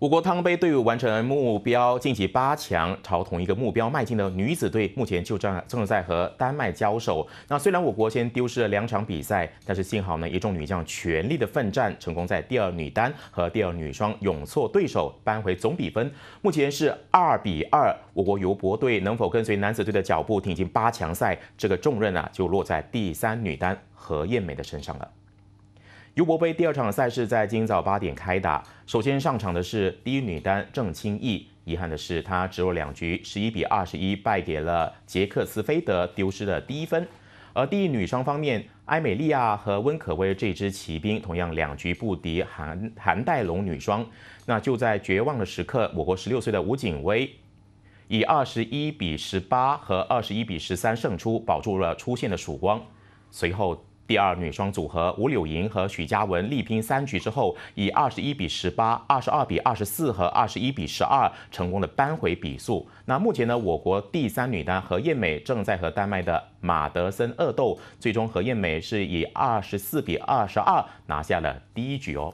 我国汤杯队伍完成目标，晋级八强，朝同一个目标迈进的女子队目前就正正在和丹麦交手。那虽然我国先丢失了两场比赛，但是幸好呢，一众女将全力的奋战，成功在第二女单和第二女双勇挫对手，扳回总比分，目前是二比二。我国尤伯队能否跟随男子队的脚步挺进八强赛？这个重任呢，就落在第三女单何艳梅的身上了。尤伯杯第二场赛事在今早八点开打。首先上场的是第一女单郑钦艺，遗憾的是她只有两局，十一比二十一败给了捷克斯菲德，丢失了第一分。而第一女双方面，埃米莉亚和温可薇这支骑兵同样两局不敌韩韩代龙女双。那就在绝望的时刻，我国十六岁的吴景薇以二十一比十八和二十一比十三胜出，保住了出线的曙光。随后。第二女双组合吴柳莹和许佳雯力拼三局之后，以二十一比十八、二十二比二十四和二十一比十二，成功的扳回比数。那目前呢，我国第三女单何艳美正在和丹麦的马德森恶斗，最终何艳美是以二十四比二十二拿下了第一局哦。